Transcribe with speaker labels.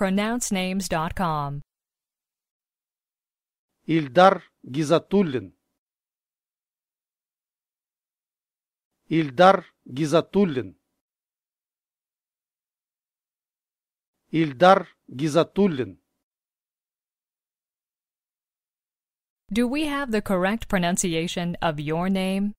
Speaker 1: pronouncenames.com.
Speaker 2: Ildar Gizatullin. Ildar Gizatullin. Ildar Gizatullin.
Speaker 1: Do we have the correct pronunciation of your name?